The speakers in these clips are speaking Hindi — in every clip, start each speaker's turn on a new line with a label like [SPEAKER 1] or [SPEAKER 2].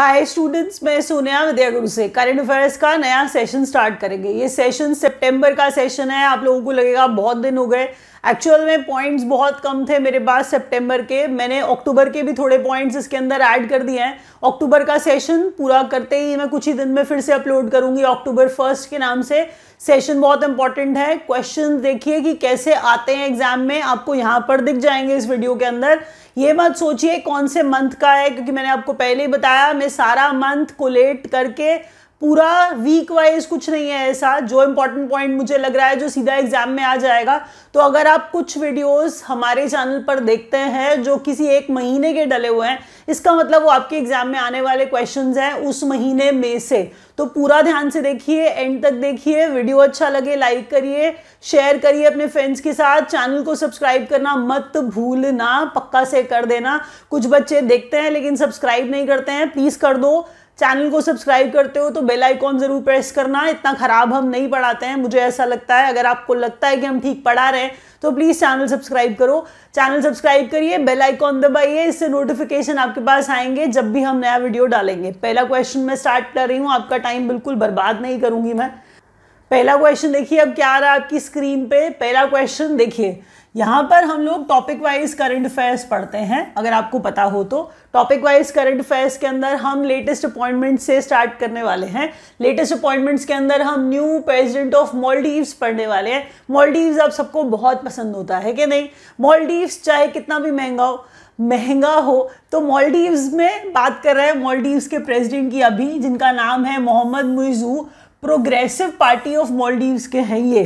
[SPEAKER 1] हाय स्टूडेंट्स मैं सोनिया विद्या गुरु से करंट अफेयर्स का नया सेशन स्टार्ट करेंगे ये सेशन सितंबर का सेशन है आप लोगों को लगेगा बहुत दिन हो गए एक्चुअल में पॉइंट्स बहुत कम थे मेरे पास सितंबर के मैंने अक्टूबर के भी थोड़े पॉइंट्स इसके अंदर ऐड कर दिए हैं अक्टूबर का सेशन पूरा करते ही मैं कुछ ही दिन में फिर से अपलोड करूंगी अक्टूबर फर्स्ट के नाम से सेशन बहुत इंपॉर्टेंट है क्वेश्चन देखिए कि कैसे आते हैं एग्जाम में आपको यहाँ पर दिख जाएंगे इस वीडियो के अंदर ये मत सोचिए कौन से मंथ का है क्योंकि मैंने आपको पहले ही बताया मैं सारा मंथ कोलेट करके पूरा वीक वाइज कुछ नहीं है ऐसा जो इंपॉर्टेंट पॉइंट मुझे लग रहा है जो सीधा एग्जाम में आ जाएगा तो अगर आप कुछ वीडियोस हमारे चैनल पर देखते हैं जो किसी एक महीने के डले हुए हैं इसका मतलब वो आपके एग्जाम में आने वाले क्वेश्चंस हैं उस महीने में से तो पूरा ध्यान से देखिए एंड तक देखिए वीडियो अच्छा लगे लाइक करिए शेयर करिए अपने फ्रेंड्स के साथ चैनल को सब्सक्राइब करना मत भूलना पक्का से कर देना कुछ बच्चे देखते हैं लेकिन सब्सक्राइब नहीं करते हैं प्लीज़ कर दो चैनल को सब्सक्राइब करते हो तो बेल आइकॉन ज़रूर प्रेस करना इतना ख़राब हम नहीं पढ़ाते हैं मुझे ऐसा लगता है अगर आपको लगता है कि हम ठीक पढ़ा रहे हैं तो प्लीज़ चैनल सब्सक्राइब करो चैनल सब्सक्राइब करिए बेल आइकॉन दबाइए इससे नोटिफिकेशन आपके पास आएंगे जब भी हम नया वीडियो डालेंगे पहला क्वेश्चन मैं स्टार्ट कर रही हूँ आपका टाइम बिल्कुल बर्बाद नहीं करूंगी मैं पहला क्वेश्चन देखिए अब क्या आ रहा है आपकी स्क्रीन पे पहला क्वेश्चन देखिए यहाँ पर हम लोग टॉपिक वाइज करंट अफेयर्स पढ़ते हैं अगर आपको पता हो तो टॉपिक वाइज करंट अफेयर्स के अंदर हम लेटेस्ट अपॉइंटमेंट से स्टार्ट करने वाले हैं लेटेस्ट अपॉइंटमेंट्स के अंदर हम न्यू प्रेसिडेंट ऑफ मॉलडीव्स पढ़ने वाले हैं मॉलडीव्स आप सबको बहुत पसंद होता है कि नहीं मॉलडीव्स चाहे कितना भी महंगा हो महंगा हो तो मॉलडीव्स में बात कर रहे हैं मॉलडीव्स के प्रेसिडेंट की अभी जिनका नाम है Mohamed Muizzu progressive party of Maldives के हैं ये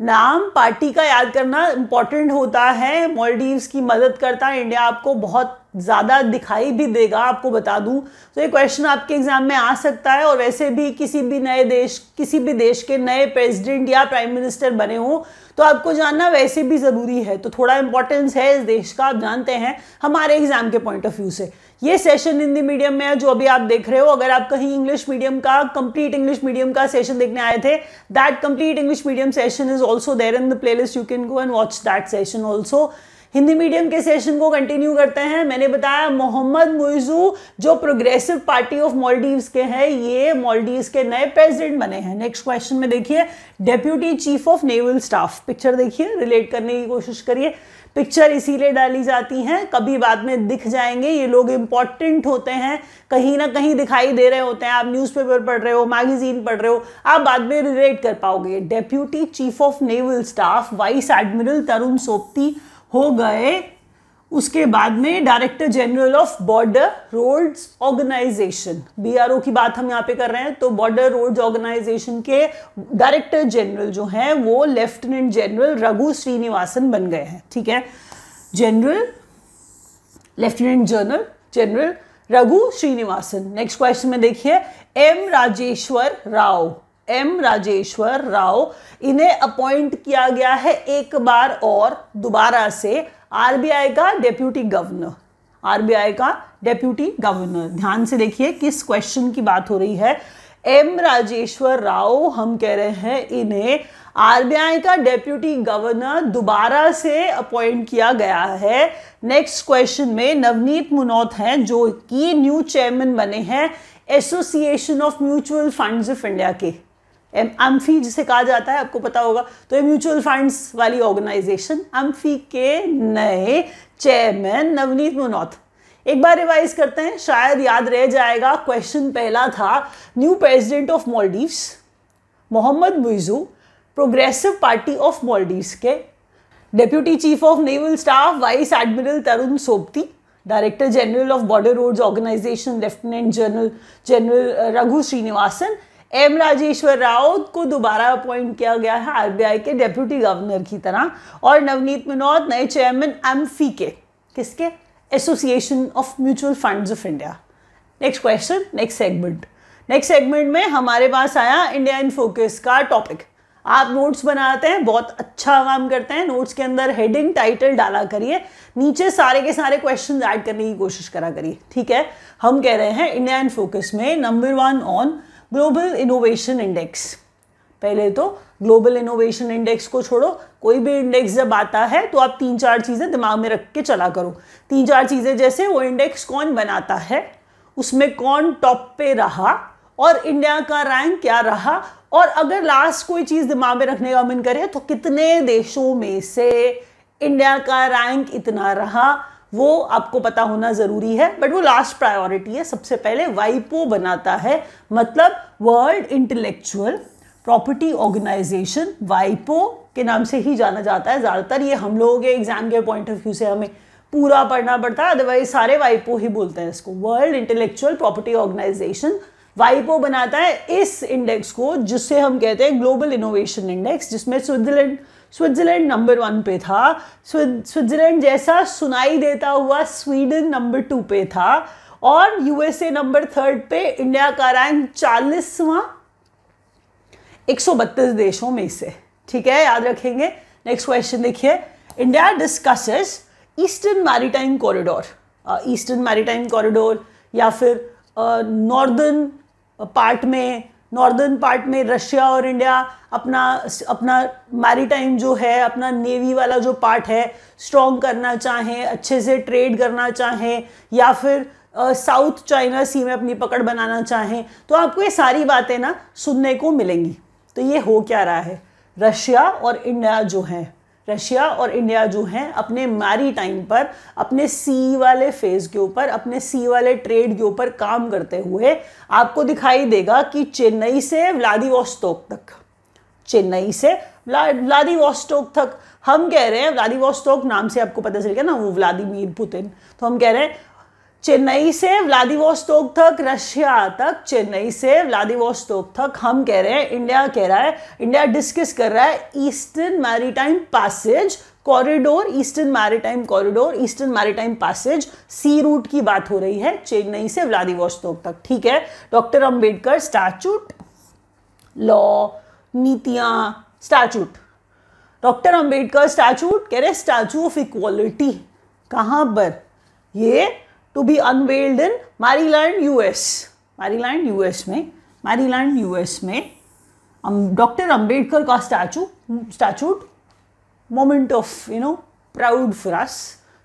[SPEAKER 1] नाम पार्टी का याद करना इम्पॉर्टेंट होता है मॉलडीव्स की मदद करता है इंडिया आपको बहुत ज़्यादा दिखाई भी देगा आपको बता दूं तो ये क्वेश्चन आपके एग्जाम में आ सकता है और वैसे भी किसी भी नए देश किसी भी देश के नए प्रेसिडेंट या प्राइम मिनिस्टर बने हों तो आपको जानना वैसे भी ज़रूरी है तो थोड़ा इंपॉर्टेंस है इस देश का आप जानते हैं हमारे एग्जाम के पॉइंट ऑफ व्यू से ये सेशन हिंदी मीडियम में है जो अभी आप देख रहे हो अगर आप कहीं इंग्लिश मीडियम का कंप्लीट इंग्लिश मीडियम का सेशन देखने आए थे that complete English medium session is also there in the list you can go and watch that session also Hindi medium के सेशन को कंटिन्यू करते हैं मैंने बताया मोहम्मद मुइजू जो प्रोग्रेसिव पार्टी ऑफ मॉलडीव्स के हैं ये मॉलडीव्स के नए प्रेसिडेंट बने हैं नेक्स्ट क्वेश्चन में देखिए deputy chief of naval staff picture देखिए रिलेट करने की कोशिश करिए पिक्चर इसीलिए डाली जाती हैं कभी बाद में दिख जाएंगे ये लोग इंपॉर्टेंट होते हैं कहीं ना कहीं दिखाई दे रहे होते हैं आप न्यूज़पेपर पढ़ रहे हो मैगजीन पढ़ रहे हो आप बाद में रिलेट कर पाओगे deputy chief of naval staff vice admiral Tarun Sobti हो गए उसके बाद में director general of border roads organisation BRO की बात हम यहाँ पे कर रहे हैं तो बॉर्डर रोड्स ऑर्गेनाइजेशन के डायरेक्टर जनरल जो हैं वो लेफ्टिनेंट जनरल रघु श्रीनिवासन बन गए हैं ठीक है general lieutenant general general Raghu Srinivasan next question में देखिए एम राजेश्वर राव एम राजेश्वर राव इन्हें अपॉइंट किया गया है एक बार और दोबारा से आरबीआई का डेप्यूटी गवर्नर आरबीआई का डेप्यूटी गवर्नर ध्यान से देखिए किस क्वेश्चन की बात हो रही है एम राजेश्वर राव हम कह रहे हैं इन्हें आरबीआई का डेप्यूटी गवर्नर दोबारा से अपॉइंट किया गया है नेक्स्ट क्वेश्चन में नवनीत मुनौत हैं जो कि न्यू चेयरमैन बने हैं association of mutual funds of India के एम्फी जिसे कहा जाता है आपको पता होगा तो ये म्यूचुअल फंड्स वाली ऑर्गेनाइजेशन एम्फी के नए चेयरमैन नवनीत मुनौत एक बार रिवाइज करते हैं शायद याद रह जाएगा क्वेश्चन पहला था new president of Maldives Mohamed Muizzu progressive party of Maldives के deputy chief of naval staff vice admiral Tarun Sobti director general of border roads organisation lieutenant general general Raghu Srinivasan M Rajeshwar Rao को दोबारा अपॉइंट किया गया है आरबीआई के डेप्यूटी गवर्नर की तरह और नवनीत मनोज नए चेयरमैन एम के किसके association of mutual funds of India next question next segment next segment में हमारे पास आया इंडिया इन फोकस का टॉपिक आप नोट्स बनाते हैं बहुत अच्छा काम करते हैं नोट्स के अंदर हेडिंग टाइटल डाला करिए नीचे सारे के सारे क्वेश्चन ऐड करने की कोशिश करा करिए ठीक है हम कह रहे हैं इंडिया इन फोकस में number one on global innovation index पहले तो ग्लोबल इनोवेशन इंडेक्स को छोड़ो कोई भी इंडेक्स जब आता है तो आप तीन चार चीज़ें दिमाग में रख के चला करो तीन चार चीज़ें जैसे वो इंडेक्स कौन बनाता है उसमें कौन टॉप पे रहा और इंडिया का रैंक क्या रहा और अगर लास्ट कोई चीज़ दिमाग में रखने का मन करे तो कितने देशों में से इंडिया का रैंक इतना रहा वो आपको पता होना ज़रूरी है बट वो लास्ट प्रायोरिटी है सबसे पहले वाइपो बनाता है मतलब वर्ल्ड इंटेलेक्चुअल प्रॉपर्टी ऑर्गेनाइजेशन वाइपो के नाम से ही जाना जाता है ज़्यादातर ये हम लोगों के एग्ज़ाम के पॉइंट ऑफ व्यू से हमें पूरा पढ़ना पड़ता है अदरवाइज सारे वाइपो ही बोलते हैं इसको वर्ल्ड इंटेलेक्चुअल प्रॉपर्टी ऑर्गेनाइजेशन वाइपो बनाता है इस इंडेक्स को जिससे हम कहते हैं ग्लोबल इनोवेशन इंडेक्स जिसमें स्विट्जरलैंड स्विट्जरलैंड नंबर वन पे था स्विट्जरलैंड जैसा सुनाई देता हुआ स्वीडन नंबर टू पे था और यूएसए नंबर थर्ड पे इंडिया का रैंक चालीसवां एक देशों में से ठीक है याद रखेंगे नेक्स्ट क्वेश्चन देखिए India discusses eastern maritime corridor eastern maritime corridor या फिर नॉर्दर्न uh, पार्ट में नॉर्दर्न पार्ट में रशिया और इंडिया अपना अपना मैरीटाइम जो है अपना नेवी वाला जो पार्ट है स्ट्रॉन्ग करना चाहें अच्छे से ट्रेड करना चाहें या फिर साउथ चाइना सी में अपनी पकड़ बनाना चाहें तो आपको ये सारी बातें ना सुनने को मिलेंगी तो ये हो क्या रहा है रशिया और इंडिया जो हैं रशिया और इंडिया जो हैं अपने मैरी टाइम पर अपने सी वाले फेज के ऊपर अपने सी वाले ट्रेड के ऊपर काम करते हुए आपको दिखाई देगा कि चेन्नई से व्लादिवोस्तोक तक चेन्नई से व्लादिवोस्तोक तक हम कह रहे हैं व्लादिवोस्तोक नाम से आपको पता चल गया ना वो व्लादिमीर पुतिन तो हम कह रहे हैं चेन्नई से व्लादिवोस्तोक तक रशिया तक चेन्नई से व्लादिवोस्तोक तक हम कह रहे हैं इंडिया कह रहा है इंडिया डिस्कस कर रहा है eastern maritime passage corridor eastern maritime corridor eastern maritime passage sea route की बात हो रही है चेन्नई से व्लादिवोस्तोक तक ठीक है डॉक्टर अंबेडकर स्टैचूट लॉ नीतियाँ स्टैचूट डॉक्टर अंबेडकर स्टैचूट कह रहे स्टैचू ऑफ इक्वालिटी कहाँ पर ये to be unveiled in Maryland US Maryland US में मैरीलैंड यूएस में डॉक्टर um, अंबेडकर का statue statute moment of you know proud for us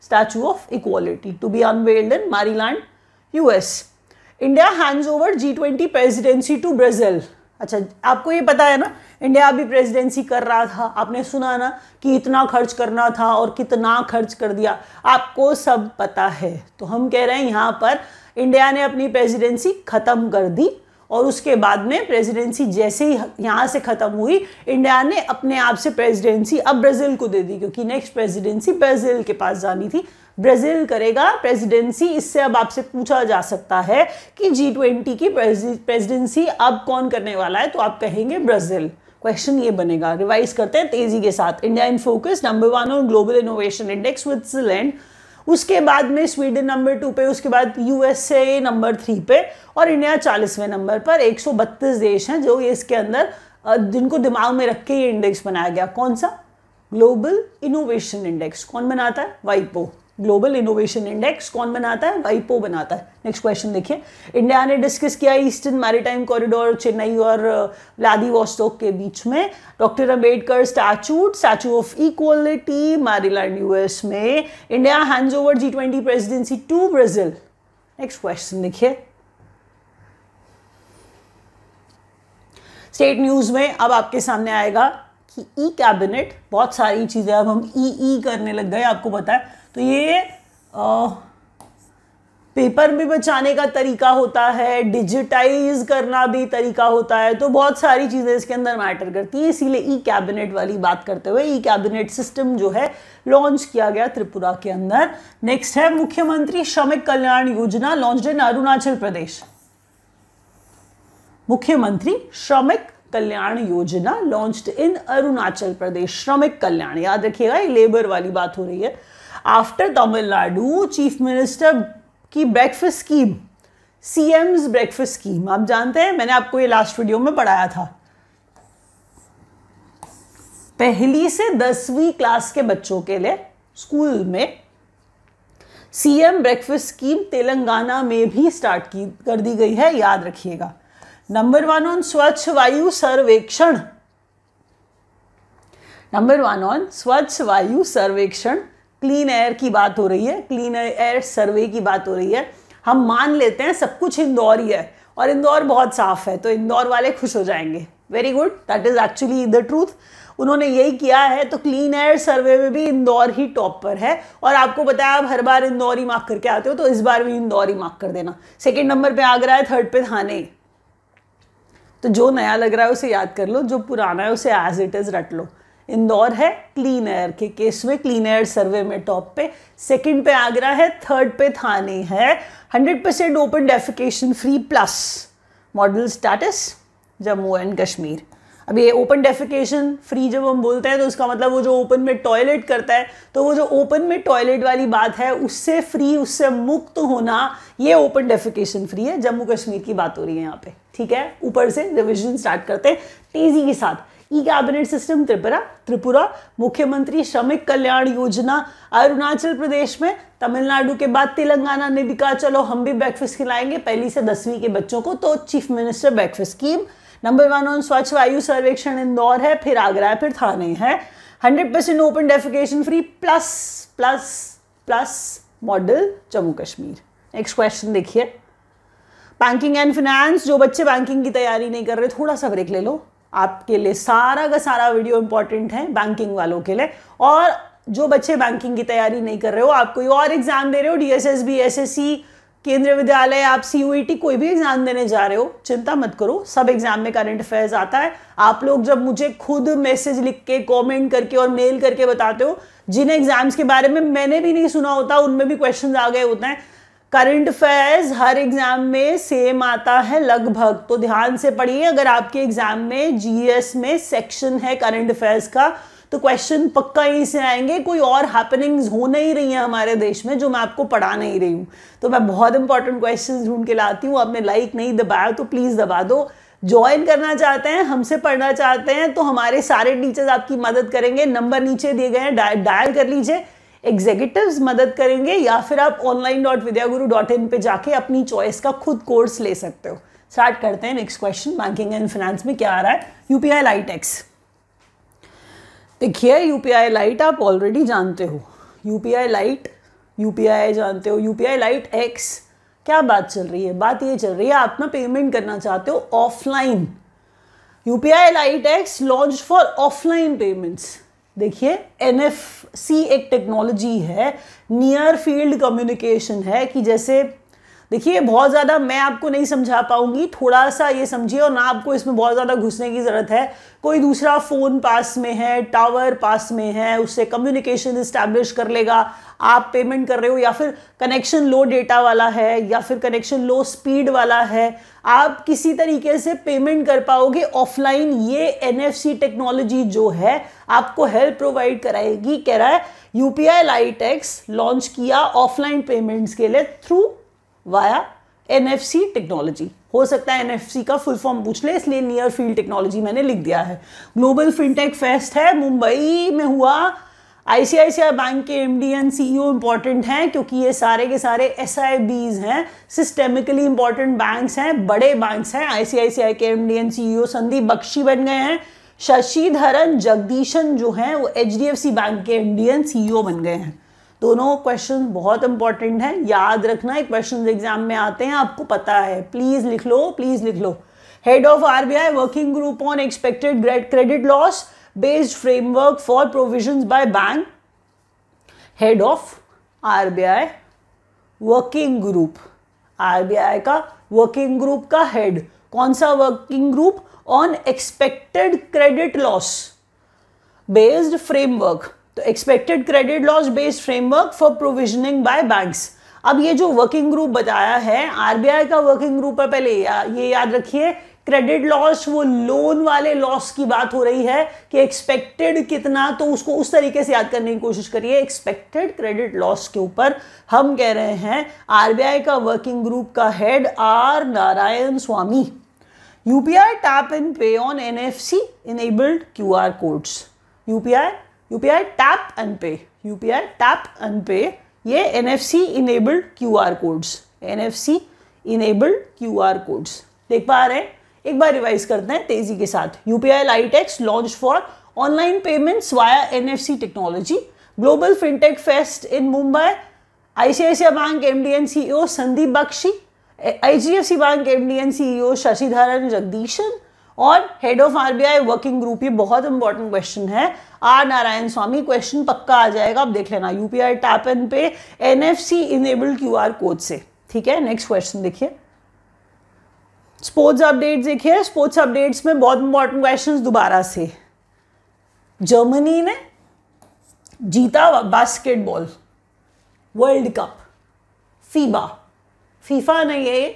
[SPEAKER 1] statue of equality to be unveiled in Maryland US India hands over G twenty presidency to Brazil अच्छा आपको ये पता है ना इंडिया अभी प्रेसिडेंसी कर रहा था आपने सुना ना कि इतना खर्च करना था और कितना खर्च कर दिया आपको सब पता है तो हम कह रहे हैं यहाँ पर इंडिया ने अपनी प्रेसिडेंसी ख़त्म कर दी और उसके बाद में प्रेसिडेंसी जैसे ही यहाँ से ख़त्म हुई इंडिया ने अपने आप से प्रेसिडेंसी अब ब्राज़ील को दे दी क्योंकि नेक्स्ट प्रेसिडेंसी ब्राज़ील के पास जानी थी ब्राज़ील करेगा प्रेसिडेंसी इससे अब आपसे पूछा जा सकता है कि जी ट्वेंटी की प्रेसिडेंसी अब कौन करने वाला है तो आप कहेंगे ब्राज़ील क्वेश्चन ये बनेगा रिवाइज करते हैं तेजी के साथ India in focus number one और ग्लोबल इनोवेशन इंडेक्स स्विट्जरलैंड उसके बाद में स्वीडन नंबर टू पे उसके बाद यूएसए नंबर थ्री पे और इंडिया चालीसवें नंबर पर एक देश हैं जो इसके अंदर जिनको दिमाग में रख के ये इंडेक्स बनाया गया कौन सा ग्लोबल इनोवेशन इंडेक्स कौन बनाता है वाइपो ग्लोबल इनोवेशन इंडेक्स कौन बनाता है वाइपो बनाता है नेक्स्ट क्वेश्चन देखिए इंडिया ने डिस्कस किया ईस्टर्न मैरीटाइम कॉरिडोर चेन्नई और व्लादिवोस्टोक uh, के बीच में doctor Ambedkar statue statue of equality Maryland US में India hands over G twenty presidency to Brazil next question देखिए स्टेट न्यूज़ में अब आपके सामने आएगा कि ई e कैबिनेट बहुत सारी चीज़ें अब हम ई e ई e करने लग गए आपको पता है तो ये आ, पेपर भी बचाने का तरीका होता है डिजिटाइज करना भी तरीका होता है तो बहुत सारी चीज़ें इसके अंदर मैटर करती हैं इसीलिए ई कैबिनेट वाली बात करते हुए ई कैबिनेट सिस्टम जो है लॉन्च किया गया त्रिपुरा के अंदर नेक्स्ट है मुख्यमंत्री श्रमिक कल्याण योजना लॉन्च इन अरुणाचल प्रदेश मुख्यमंत्री श्रमिक कल्याण योजना लॉन्च इन अरुणाचल प्रदेश श्रमिक कल्याण याद रखिएगा ये लेबर वाली बात हो रही है आफ्टर तमिलनाडु चीफ मिनिस्टर की breakfast scheme CM's breakfast scheme आप जानते हैं मैंने आपको ये लास्ट वीडियो में पढ़ाया था पहली से दसवीं क्लास के बच्चों के लिए स्कूल में सीएम ब्रेकफास्ट स्कीम तेलंगाना में भी स्टार्ट की कर दी गई है याद रखिएगा नंबर वन ऑन स्वच्छ वायु सर्वेक्षण नंबर वन ऑन स्वच्छ वायु सर्वेक्षण क्लीन एयर की बात हो रही है क्लीन एयर सर्वे की बात हो रही है हम मान लेते हैं सब कुछ इंदौर ही है और इंदौर बहुत साफ है तो इंदौर वाले खुश हो जाएंगे very good that is actually the truth उन्होंने यही किया है तो क्लीन एयर सर्वे में भी इंदौर ही टॉप पर है और आपको बताया आप हर बार इंदौर ही मार्क करके आते हो तो इस बार भी इंदौर ही मार्क कर देना सेकेंड नंबर पे आगरा है थर्ड पे थाने तो जो नया लग रहा है उसे याद कर लो जो पुराना है उसे एज इट इज़ रट लो इंदौर है क्लीन एयर के केस में क्लीन एयर सर्वे में टॉप पे सेकंड पे आगरा है थर्ड पे थाने है hundred percent open defecation free plus model status Jammu and Kashmir अब ये ओपन डेफिकेशन फ्री जब हम बोलते हैं तो उसका मतलब वो जो ओपन में टॉयलेट करता है तो वो जो ओपन में टॉयलेट वाली बात है उससे फ्री उससे मुक्त होना ये ओपन डेफिकेशन फ्री है जम्मू कश्मीर की बात हो रही है यहाँ पे ठीक है ऊपर से रिविजन स्टार्ट करते हैं तेज़ी के साथ e cabinet system Tripura Tripura मुख्यमंत्री श्रमिक कल्याण योजना अरुणाचल प्रदेश में तमिलनाडु के बाद तेलंगाना ने भी कहा चलो हम भी ब्रेकफास्ट खिलाएंगे पहली से दसवीं के बच्चों को तो chief minister breakfast scheme number one on स्वच्छ वायु सर्वेक्षण इंदौर है फिर आगरा है फिर थाने है hundred percent open defecation free plus plus plus model Jammu Kashmir next question देखिए बैंकिंग एंड फिनेंस जो बच्चे बैंकिंग की तैयारी नहीं कर रहे थोड़ा सा ब्रेक ले लो आपके लिए सारा का सारा वीडियो इंपॉर्टेंट है बैंकिंग वालों के लिए और जो बच्चे बैंकिंग की तैयारी नहीं कर रहे हो आप कोई और एग्जाम दे रहे हो DSS S B S S C Kendriya Vidyalaya आप सी e कोई भी एग्जाम देने जा रहे हो चिंता मत करो सब एग्जाम में करंट अफेयर्स आता है आप लोग जब मुझे खुद मैसेज लिख के कॉमेंट करके और मेल करके बताते हो जिन एग्जाम्स के बारे में मैंने भी नहीं सुना होता उनमें भी क्वेश्चन आ गए होते हैं करंट अफेयर्स हर एग्जाम में सेम आता है लगभग तो ध्यान से पढ़िए अगर आपके एग्जाम में जीएस e में सेक्शन है करंट अफेयर्स का तो क्वेश्चन पक्का यहीं से आएंगे कोई और हैपनिंग्स हो नहीं रही हैं हमारे देश में जो मैं आपको पढ़ा नहीं रही हूँ तो मैं बहुत इंपॉर्टेंट क्वेश्चन ढूंढ के लाती हूँ आपने लाइक नहीं दबाया तो प्लीज़ दबा दो ज्वाइन करना चाहते हैं हमसे पढ़ना चाहते हैं तो हमारे सारे टीचर्स आपकी मदद करेंगे नंबर नीचे दिए गए हैं डायल कर लीजिए एग्जीक्यूटिव्स मदद करेंगे या फिर आप ऑनलाइन डॉट विद्या गुरु डॉट इन पर जाके अपनी चॉइस का खुद कोर्स ले सकते हो स्टार्ट करते हैं next question banking and finance में क्या आ रहा है यूपीआई लाइट एक्स देखिए यू पी आई लाइट आप ऑलरेडी जानते हो UPI lite U P I जानते हो यूपीआई लाइट एक्स क्या बात चल रही है बात ये चल रही है आप ना पेमेंट करना चाहते हो offline U P I lite X launch for offline payments देखिए एन एक टेक्नोलॉजी है नियर फील्ड कम्युनिकेशन है कि जैसे देखिए बहुत ज़्यादा मैं आपको नहीं समझा पाऊंगी थोड़ा सा ये समझिए और ना आपको इसमें बहुत ज़्यादा घुसने की ज़रूरत है कोई दूसरा फ़ोन पास में है टावर पास में है उससे कम्युनिकेशन इस्टेब्लिश कर लेगा आप पेमेंट कर रहे हो या फिर कनेक्शन लो डेटा वाला है या फिर कनेक्शन लो स्पीड वाला है आप किसी तरीके से पेमेंट कर पाओगे ऑफलाइन ये एन टेक्नोलॉजी जो है आपको हेल्प प्रोवाइड कराएगी कह रहा है यूपीआई लाइटेक्स लॉन्च किया ऑफलाइन पेमेंट्स के लिए थ्रू वाया एन टेक्नोलॉजी हो सकता है एन का फुल फॉर्म पूछ ले इसलिए नियर फील्ड टेक्नोलॉजी मैंने लिख दिया है ग्लोबल फिनटेक फेस्ट है मुंबई में हुआ आईसीआईसीआई बैंक के M D and CEO important हैं क्योंकि ये सारे के सारे एस आई बीज हैं सिस्टेमिकली इंपॉर्टेंट बैंक्स हैं बड़े बैंक्स हैं आईसीआईसीआई के M D and CEO Sandeep Bakhshi बन गए हैं शशिधरन जगदीशन जो हैं वो H D F C bank के एम डी एंड सीईओ बन गए हैं दोनों क्वेश्चन बहुत इंपॉर्टेंट हैं याद रखना एक क्वेश्चन एग्जाम में आते हैं आपको पता है प्लीज लिख लो प्लीज लिख लो head of RBI working group on expected credit loss based framework for provision by bank head of R B I working group R B I का वर्किंग ग्रुप का हेड कौन सा working group on expected credit loss based framework तो expected credit loss based framework for provisioning by banks अब ये जो वर्किंग ग्रुप बताया है आरबीआई का वर्किंग ग्रुप है पहले या, ये याद रखिए क्रेडिट लॉस वो लोन वाले लॉस की बात हो रही है कि एक्सपेक्टेड कितना तो उसको उस तरीके से याद करने की कोशिश करिए एक्सपेक्टेड क्रेडिट लॉस के ऊपर हम कह रहे हैं आरबीआई का वर्किंग ग्रुप का head R Narayan Swamy UPI tap and pay on NFC enabled QR codes UPI I tap n pay I tap n pay ये N F C enabled Q R codes N F C enabled Q R codes देख पा रहे हैं एक बार रिवाइज करते हैं तेजी के साथ UPI lite X launch for online payments via N F C technology global fintech fest in Mumbai I bank M D and CEO Sandeep Bakhshi I G F C bank M D and CEO Sashidharan Jagdishan और head of R B I working group ये बहुत इंपॉर्टेंट क्वेश्चन है आर नारायण स्वामी क्वेश्चन पक्का आ जाएगा आप देख लेना UPI tap n pay N F enable Q R code से ठीक है नेक्स्ट क्वेश्चन देखिए स्पोर्ट्स अपडेट देखिए स्पोर्ट्स अपडेट्स में बहुत इंपॉर्टेंट क्वेश्चन दोबारा से जर्मनी ने जीता basketball world cup FIBA FIFA नहीं है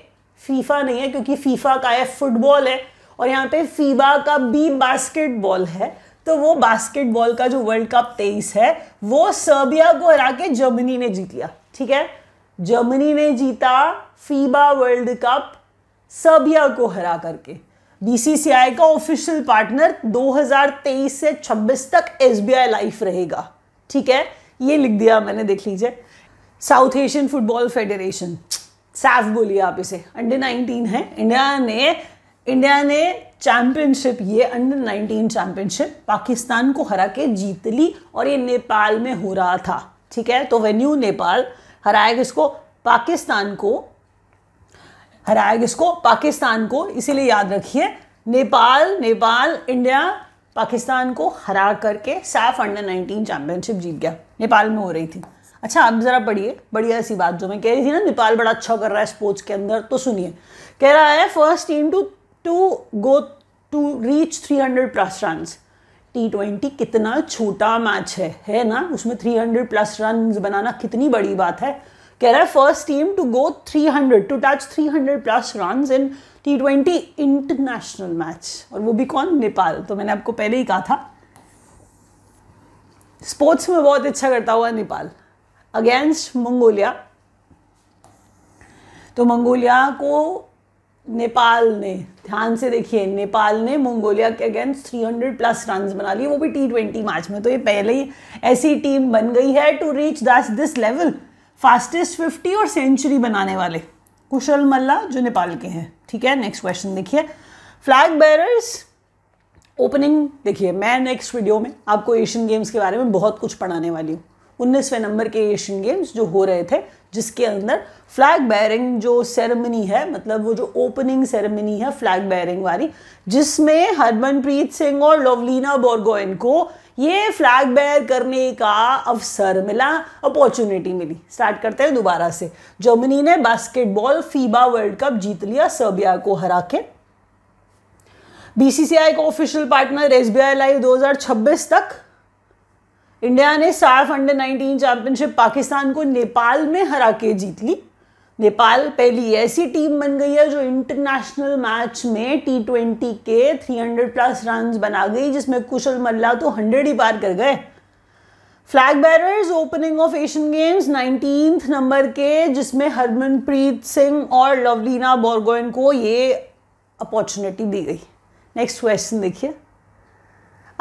[SPEAKER 1] फीफा नहीं है क्योंकि फीफा का है फुटबॉल है और यहाँ पे फीबा का भी बास्केटबॉल है तो वो बास्केटबॉल का जो वर्ल्ड कप तेईस है वो सर्बिया को हरा के जर्मनी ने जीत लिया ठीक है जर्मनी ने जीता फीबा वर्ल्ड कप सर्बिया को हरा करके बीसीसीआई का ऑफिशियल पार्टनर 2023 से 26 तक एसबीआई लाइफ रहेगा ठीक है ये लिख दिया मैंने देख लीजिए साउथ एशियन फुटबॉल फेडरेशन साफ बोलिए आप इसे अंडर 19 है इंडिया ने इंडिया ने चैंपियनशिप ये अंडर 19 चैंपियनशिप पाकिस्तान को हरा के जीत ली और ये नेपाल में हो रहा था ठीक है तो वेन्यू नेपाल हराया किसको पाकिस्तान को हराया किसको पाकिस्तान को इसीलिए याद रखिए नेपाल नेपाल इंडिया पाकिस्तान को हरा करके सैफ अंडर 19 चैंपियनशिप जीत गया नेपाल में हो रही थी अच्छा आप ज़रा पढ़िए बढ़िया सी बात जो मैं कह रही थी ना नेपाल बड़ा अच्छा कर रहा है स्पोर्ट्स के अंदर तो सुनिए कह रहा है first team to to go to reach 300 plus run T twenty कितना छोटा मैच है है ना उसमें थ्री हंड्रेड प्लस रन बनाना कितनी बड़ी बात है कह रहा है first team to go hundred to touch hundred plus run in T twenty international match और वो भी कौन नेपाल तो मैंने आपको पहले ही कहा था स्पोर्ट्स में बहुत अच्छा करता हुआ नेपाल अगेंस्ट मंगोलिया तो मंगोलिया को नेपाल ने ध्यान से देखिए नेपाल ने मंगोलिया के अगेंस्ट 300 प्लस रन बना लिए वो भी टी ट्वेंटी मैच में तो ये पहले ही ऐसी टीम बन गई है to reach this this level fastest fifty और सेंचुरी बनाने वाले कुशल मल्ला जो नेपाल के हैं ठीक है नेक्स्ट क्वेश्चन देखिए फ्लैग बैरर्स ओपनिंग देखिए मैं नेक्स्ट वीडियो में आपको एशियन गेम्स के बारे में बहुत कुछ पढ़ाने वाली हूँ उन्नीसवें नंबर के एशियन गेम्स जो हो रहे थे जिसके अंदर फ्लैग बैरिंग जो सेरेमनी है मतलब वो जो ओपनिंग सेरेमनी है फ्लैग बैरिंग वाली जिसमें हरमनप्रीत सिंह और लवलीना बोरगोइन को ये फ्लैग बैर करने का अवसर मिला अपॉर्चुनिटी मिली स्टार्ट करते हैं दोबारा से जर्मनी ने बास्केटबॉल फीबा वर्ल्ड कप जीत लिया सर्बिया को हरा के बीसीसीआई का ऑफिशियल पार्टनर एसबीआई लाइव दो तक इंडिया ने साफ अंडर 19 चैंपियनशिप पाकिस्तान को नेपाल में हरा के जीत ली नेपाल पहली ऐसी टीम बन गई है जो इंटरनेशनल मैच में टी ट्वेंटी के 300 प्लस रन बना गई जिसमें कुशल मल्ला तो 100 ही पार कर गए flag bearers opening of Asian games nineteen number के जिसमें हरमनप्रीत सिंह और लवलीना बोरगोइन को ये अपॉर्चुनिटी दी गई नेक्स्ट क्वेश्चन देखिए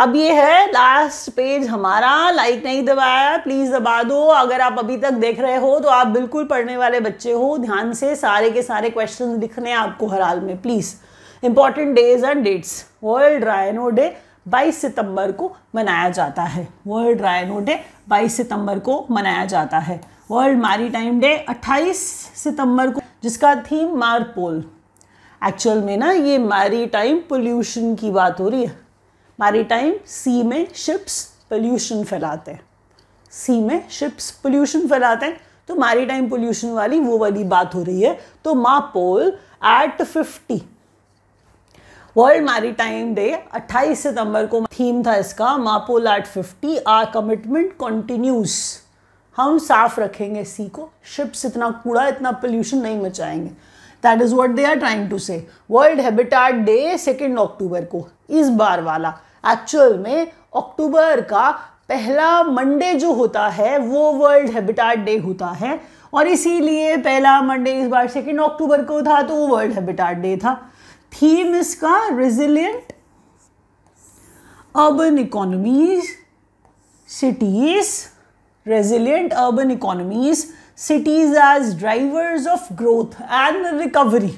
[SPEAKER 1] अब ये है लास्ट पेज हमारा लाइक नहीं दबाया प्लीज़ दबा दो अगर आप अभी तक देख रहे हो तो आप बिल्कुल पढ़ने वाले बच्चे हो ध्यान से सारे के सारे क्वेश्चन लिखने आपको हर हाल में please important days and dates world rhino day 22 सितंबर को मनाया जाता है वर्ल्ड रायनो डे 22 सितंबर को मनाया जाता है वर्ल्ड मैरीटाइम डे 28 सितंबर को जिसका थीम मारपोल एक्चुअल में ना ये मैरीटाइम पोल्यूशन की बात हो रही है मैरीटाइम सी में शिप्स पोल्यूशन फैलाते हैं सी में शिप्स पोल्यूशन फैलाते हैं तो मैरीटाइम पोल्यूशन वाली वो वाली बात हो रही है तो MARPOL at fifty world maritime day 28 सितंबर को थीम था इसका MARPOL at fifty our commitment continues हम साफ रखेंगे सी को शिप्स इतना कूड़ा इतना पोल्यूशन नहीं मचाएंगे that is what they are trying to say world habitat day second October को इस बार वाला एक्चुअल में अक्टूबर का पहला मंडे जो होता है वो वर्ल्ड हैबिटाट डे होता है और इसीलिए पहला मंडे इस बार सेकेंड अक्टूबर को था तो वो वर्ल्ड हैबिटाट डे था थीम इसका resilient urban economies cities resilient urban economies cities as drivers of growth and recovery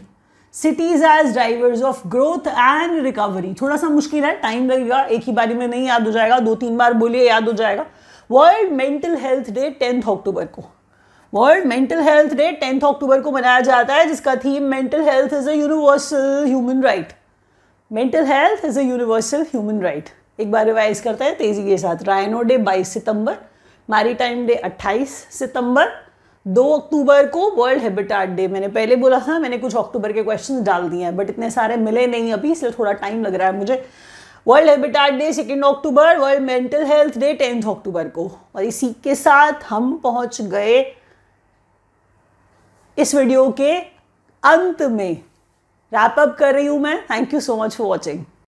[SPEAKER 1] cities as drivers of growth and recovery थोड़ा सा मुश्किल है टाइम लगेगा एक ही बारी में नहीं याद हो जाएगा दो तीन बार बोलिए याद हो जाएगा world mental health day tenth October को world mental health day tenth October को मनाया जाता है जिसका theme mental health is a universal human right mental health is a universal human right एक बार रिवाइज करते हैं तेज़ी के साथ रायनो डे 22 सितंबर टाइम डे 28 सितंबर दो अक्टूबर को वर्ल्ड हैबिटाट डे मैंने पहले बोला था मैंने कुछ अक्टूबर के क्वेश्चन डाल दिए हैं बट इतने सारे मिले नहीं अभी इसलिए थोड़ा टाइम लग रहा है मुझे world habitat day second October world mental health day tenth October को और इसी के साथ हम पहुंच गए इस वीडियो के अंत में रैप अप कर रही हूं मैं thank you so much for watching